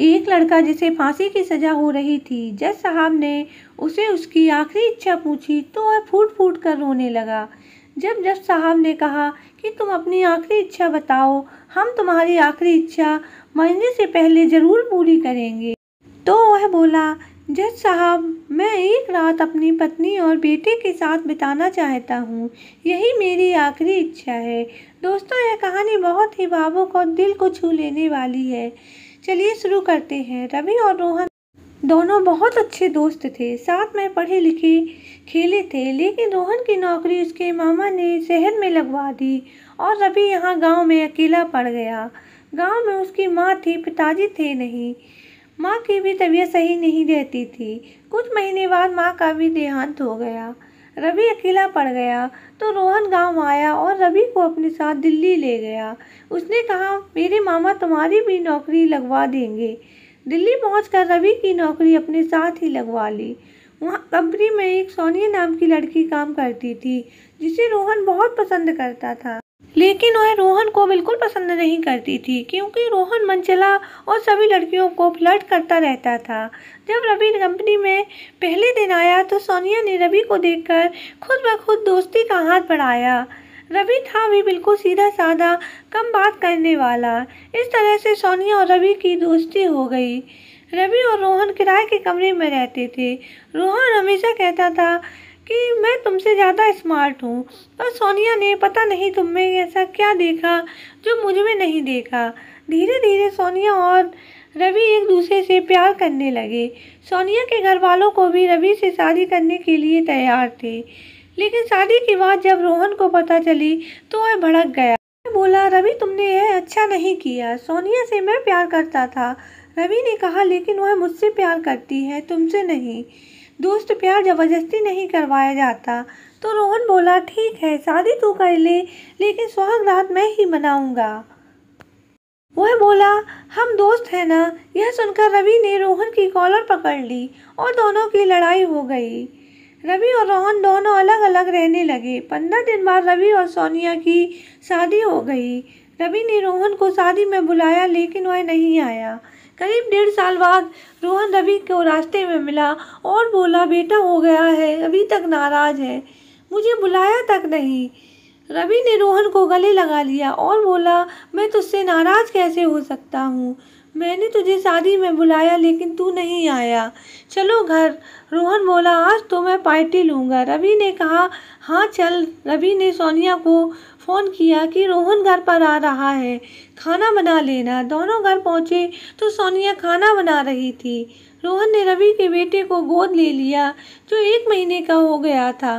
एक लड़का जिसे फांसी की सज़ा हो रही थी जज साहब ने उसे उसकी आखिरी इच्छा पूछी तो वह फूट फूट कर रोने लगा जब जज साहब ने कहा कि तुम अपनी आखिरी इच्छा बताओ हम तुम्हारी आखिरी इच्छा मरने से पहले ज़रूर पूरी करेंगे तो वह बोला जज साहब मैं एक रात अपनी पत्नी और बेटे के साथ बिताना चाहता हूँ यही मेरी आखिरी इच्छा है दोस्तों यह कहानी बहुत ही भावुक और दिल को छू लेने वाली है चलिए शुरू करते हैं रवि और रोहन दोनों बहुत अच्छे दोस्त थे साथ में पढ़े लिखे खेले थे लेकिन रोहन की नौकरी उसके मामा ने शहर में लगवा दी और रवि यहाँ गांव में अकेला पड़ गया गांव में उसकी माँ थी पिताजी थे नहीं माँ की भी तबीयत सही नहीं रहती थी कुछ महीने बाद माँ का भी देहांत हो गया रवि अकेला पड़ गया तो रोहन गांव आया और रवि को अपने साथ दिल्ली ले गया उसने कहा मेरे मामा तुम्हारी भी नौकरी लगवा देंगे दिल्ली पहुंचकर रवि की नौकरी अपने साथ ही लगवा ली वहाँ कंपनी में एक सोनिया नाम की लड़की काम करती थी जिसे रोहन बहुत पसंद करता था लेकिन वह रोहन को बिल्कुल पसंद नहीं करती थी क्योंकि रोहन मंचला और सभी लड़कियों को फ्लर्ट करता रहता था जब रवि कंपनी में पहले दिन आया तो सोनिया ने रवि को देखकर खुद ब खुद दोस्ती का हाथ बढ़ाया रवि था भी बिल्कुल सीधा साधा कम बात करने वाला इस तरह से सोनिया और रवि की दोस्ती हो गई रवि और रोहन किराए के कमरे में रहते थे रोहन हमेशा कहता था कि मैं तुमसे ज़्यादा स्मार्ट हूँ पर सोनिया ने पता नहीं तुम्हें ऐसा क्या देखा जो मुझ में नहीं देखा धीरे धीरे सोनिया और रवि एक दूसरे से प्यार करने लगे सोनिया के घर वालों को भी रवि से शादी करने के लिए तैयार थे लेकिन शादी के बाद जब रोहन को पता चली तो वह भड़क गया बोला रवि तुमने यह अच्छा नहीं किया सोनिया से मैं प्यार करता था रवि ने कहा लेकिन वह मुझसे प्यार करती है तुमसे नहीं दोस्त प्यार ज़बरदस्ती नहीं करवाया जाता तो रोहन बोला ठीक है शादी तू कर ले लेकिन सुहाग रात मैं ही मनाऊंगा वह बोला हम दोस्त हैं ना यह सुनकर रवि ने रोहन की कॉलर पकड़ ली और दोनों की लड़ाई हो गई रवि और रोहन दोनों अलग अलग रहने लगे पंद्रह दिन बाद रवि और सोनिया की शादी हो गई रवि ने रोहन को शादी में बुलाया लेकिन वह नहीं आया करीब डेढ़ साल बाद रोहन रवि को रास्ते में मिला और बोला बेटा हो गया है अभी तक नाराज़ है मुझे बुलाया तक नहीं रवि ने रोहन को गले लगा लिया और बोला मैं तुझसे नाराज़ कैसे हो सकता हूँ मैंने तुझे शादी में बुलाया लेकिन तू नहीं आया चलो घर रोहन बोला आज तो मैं पार्टी लूँगा रवि ने कहा हाँ चल रवि ने सोनिया को फ़ोन किया कि रोहन घर पर आ रहा है खाना बना लेना दोनों घर पहुँचे तो सोनिया खाना बना रही थी रोहन ने रवि के बेटे को गोद ले लिया जो एक महीने का हो गया था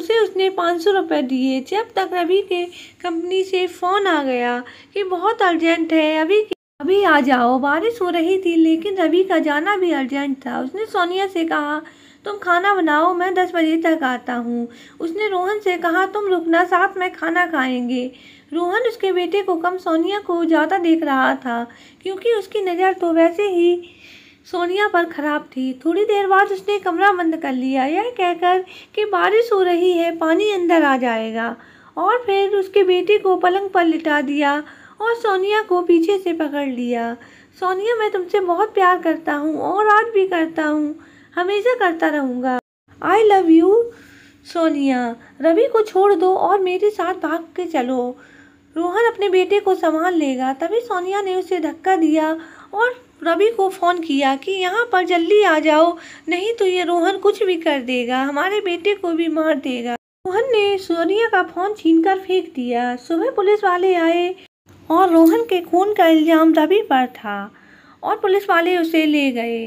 उसे उसने पाँच सौ रुपये दिए जब तक रवि के कंपनी से फ़ोन आ गया कि बहुत अर्जेंट है अभी अभी आ जाओ बारिश हो रही थी लेकिन रवि का जाना भी अर्जेंट था उसने सोनिया से कहा तुम खाना बनाओ मैं दस बजे तक आता हूँ उसने रोहन से कहा तुम रुकना साथ में खाना खाएंगे रोहन उसके बेटे को कम सोनिया को ज़्यादा देख रहा था क्योंकि उसकी नज़र तो वैसे ही सोनिया पर खराब थी थोड़ी देर बाद उसने कमरा बंद कर लिया यह कहकर कि बारिश हो रही है पानी अंदर आ जाएगा और फिर उसके बेटे को पलंग पर लिटा दिया और सोनिया को पीछे से पकड़ लिया सोनिया मैं तुमसे बहुत प्यार करता हूँ और आज भी करता हूँ हमेशा करता रहूँगा I love you Sonia Ravi को छोड़ दो और मेरे साथ भाग के चलो रोहन अपने बेटे को संभाल लेगा तभी सोनिया ने उसे धक्का दिया और रवि को फ़ोन किया कि यहाँ पर जल्दी आ जाओ नहीं तो ये रोहन कुछ भी कर देगा हमारे बेटे को भी मार देगा रोहन ने सोनिया का फ़ोन छीनकर फेंक दिया सुबह पुलिस वाले आए और रोहन के खून का इल्ज़ाम रवि पर था और पुलिस वाले उसे ले गए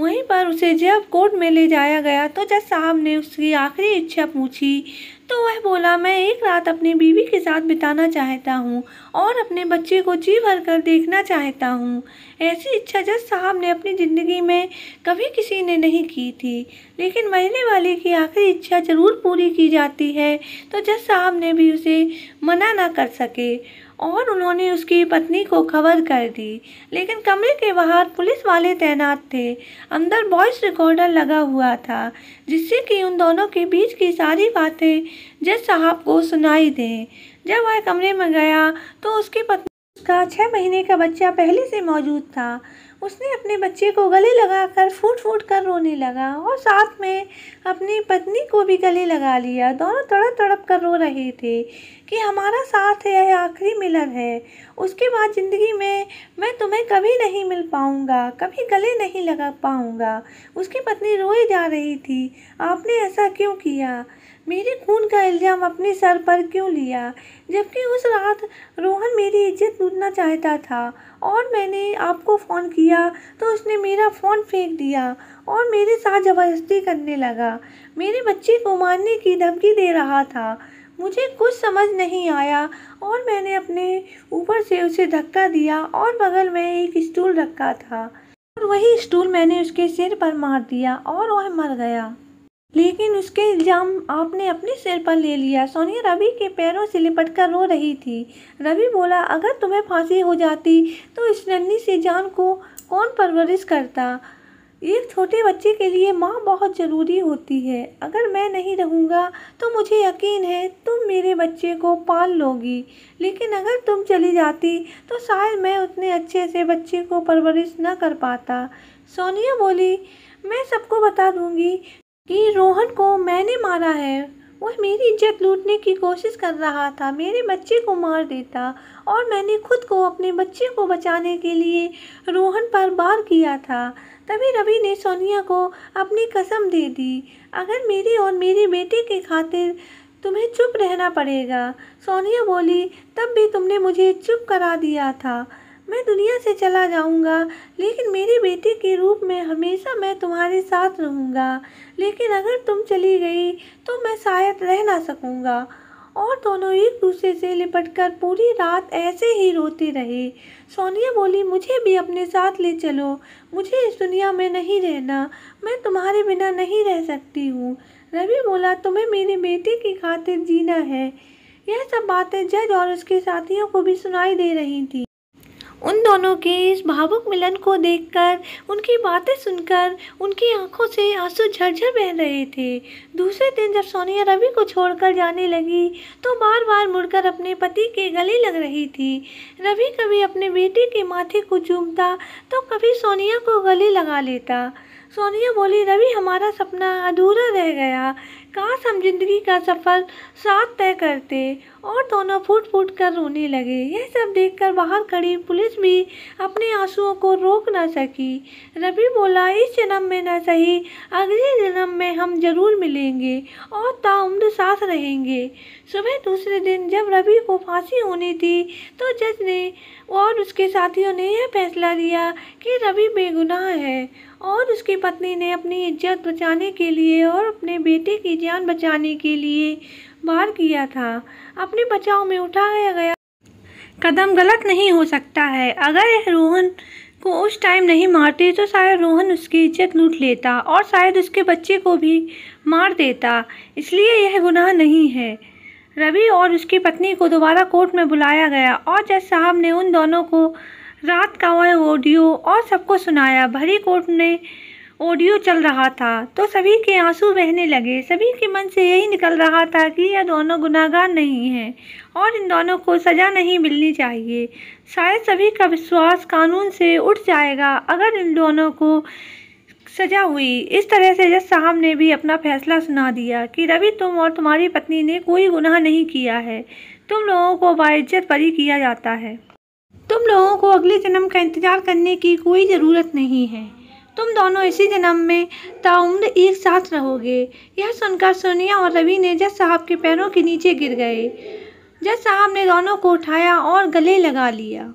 वहीं पर उसे जब कोर्ट में ले जाया गया तो जज साहब ने उसकी आखिरी इच्छा पूछी तो वह बोला मैं एक रात अपनी बीवी के साथ बिताना चाहता हूँ और अपने बच्चे को जी भर कर देखना चाहता हूँ ऐसी इच्छा जज साहब ने अपनी ज़िंदगी में कभी किसी ने नहीं की थी लेकिन महीने वाले की आखिरी इच्छा ज़रूर पूरी की जाती है तो जज साहब ने भी उसे मना ना कर सके और उन्होंने उसकी पत्नी को खबर कर दी लेकिन कमरे के बाहर पुलिस वाले तैनात थे अंदर वॉइस रिकॉर्डर लगा हुआ था जिससे कि उन दोनों के बीच की सारी बातें जज साहब को सुनाई दें जब वह कमरे में गया तो उसकी पत्नी उसका छः महीने का बच्चा पहले से मौजूद था उसने अपने बच्चे को गले लगाकर फूट फूट कर रोने लगा और साथ में अपनी पत्नी को भी गले लगा लिया दोनों तड़प तड़प कर रो रहे थे कि हमारा साथ है यह आखिरी मिलन है उसके बाद ज़िंदगी में मैं तुम्हें कभी नहीं मिल पाऊँगा कभी गले नहीं लगा पाऊँगा उसकी पत्नी रोए जा रही थी आपने ऐसा क्यों किया मेरे खून का इल्ज़ाम अपने सर पर क्यों लिया जबकि उस रात रोहन मेरी इज्जत लूटना चाहता था और मैंने आपको फ़ोन किया तो उसने मेरा फ़ोन फेंक दिया और मेरे साथ ज़बरदस्ती करने लगा मेरे बच्चे को मारने की धमकी दे रहा था मुझे कुछ समझ नहीं आया और मैंने अपने ऊपर से उसे धक्का दिया और बगल में एक स्टूल रखा था और वही स्टूल मैंने उसके सिर पर मार दिया और वह मर गया लेकिन उसके इल्ज़ाम आपने अपने सिर पर ले लिया सोनिया रवि के पैरों से लिपट कर रो रही थी रवि बोला अगर तुम्हें फांसी हो जाती तो इस नन्नी से जान को कौन परवरिश करता एक छोटे बच्चे के लिए माँ बहुत ज़रूरी होती है अगर मैं नहीं रहूँगा तो मुझे यकीन है मेरे बच्चे को पाल लोगी लेकिन अगर तुम चली जाती तो शायद मैं उतने अच्छे से बच्चे को परवरिश न कर पाता सोनिया बोली मैं सबको बता दूंगी कि रोहन को मैंने मारा है वह मेरी इज्जत लूटने की कोशिश कर रहा था मेरे बच्चे को मार देता और मैंने खुद को अपने बच्चे को बचाने के लिए रोहन पर बार किया था तभी रवि ने सोनिया को अपनी कसम दे दी अगर मेरी और मेरे बेटे के खातिर तुम्हें चुप रहना पड़ेगा सोनिया बोली तब भी तुमने मुझे चुप करा दिया था मैं दुनिया से चला जाऊंगा लेकिन मेरी बेटी के रूप में हमेशा मैं तुम्हारे साथ रहूंगा लेकिन अगर तुम चली गई तो मैं शायद रह ना सकूंगा और दोनों एक दूसरे से लिपटकर पूरी रात ऐसे ही रोते रहे सोनिया बोली मुझे भी अपने साथ ले चलो मुझे इस दुनिया में नहीं रहना मैं तुम्हारे बिना नहीं रह सकती हूँ रवि बोला तुम्हें मेरे बेटे की खातिर जीना है यह सब बातें जज और उसके साथियों को भी सुनाई दे रही थी उन दोनों के इस भावुक मिलन को देखकर उनकी बातें सुनकर उनकी आंखों से आंसू झरझर बह रहे थे दूसरे दिन जब सोनिया रवि को छोड़कर जाने लगी तो बार बार मुड़कर अपने पति के गले लग रही थी रवि कभी अपने बेटे के माथे को चूमता तो कभी सोनिया को गले लगा लेता सोनिया बोली रवि हमारा सपना अधूरा रह गया काश हम जिंदगी का सफ़र साथ तय करते और दोनों फूट फूट कर रोने लगे यह सब देखकर बाहर खड़ी पुलिस भी अपने आंसुओं को रोक ना सकी रवि बोला इस जन्म में न सही अगले जन्म में हम जरूर मिलेंगे और ताउम्र साथ रहेंगे सुबह दूसरे दिन जब रवि को फांसी होनी थी तो जज ने और उसके साथियों ने यह फैसला लिया कि रवि बेगुनाह है और उसकी पत्नी ने अपनी इज्जत बचाने के लिए और अपने बेटे की जान बचाने के लिए बार किया था अपने बचाव में उठाया गया कदम गलत नहीं हो सकता है अगर रोहन को उस टाइम नहीं मारते तो शायद रोहन उसकी इज्जत लूट लेता और शायद उसके बच्चे को भी मार देता इसलिए यह गुनाह नहीं है रवि और उसकी पत्नी को दोबारा कोर्ट में बुलाया गया और जज साहब ने उन दोनों को रात का वह ऑडियो और सबको सुनाया भरी कोर्ट ने ऑडियो चल रहा था तो सभी के आंसू बहने लगे सभी के मन से यही निकल रहा था कि यह दोनों गुनाहगार नहीं हैं और इन दोनों को सज़ा नहीं मिलनी चाहिए शायद सभी का विश्वास कानून से उठ जाएगा अगर इन दोनों को सजा हुई इस तरह से जज साहब ने भी अपना फैसला सुना दिया कि रवि तुम और तुम्हारी पत्नी ने कोई गुनाह नहीं किया है तुम लोगों को बाइज्जत परी किया जाता है तुम लोगों को अगले जन्म का इंतज़ार करने की कोई ज़रूरत नहीं है तुम दोनों इसी जन्म में ताउम्र एक साथ रहोगे यह सुनकर सोनिया और रवि ने जज साहब के पैरों के नीचे गिर गए जज साहब ने दोनों को उठाया और गले लगा लिया